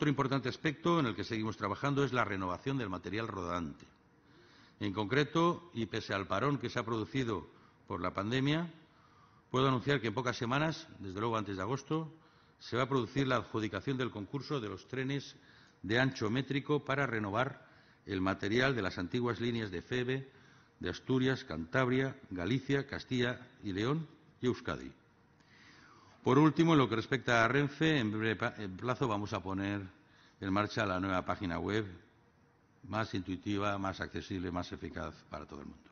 Otro importante aspecto en el que seguimos trabajando es la renovación del material rodante. En concreto, y pese al parón que se ha producido por la pandemia, puedo anunciar que en pocas semanas, desde luego antes de agosto, se va a producir la adjudicación del concurso de los trenes de ancho métrico para renovar el material de las antiguas líneas de FEBE de Asturias, Cantabria, Galicia, Castilla y León y Euskadi. Por último, en lo que respecta a Renfe, en breve plazo vamos a poner en marcha la nueva página web más intuitiva, más accesible, más eficaz para todo el mundo.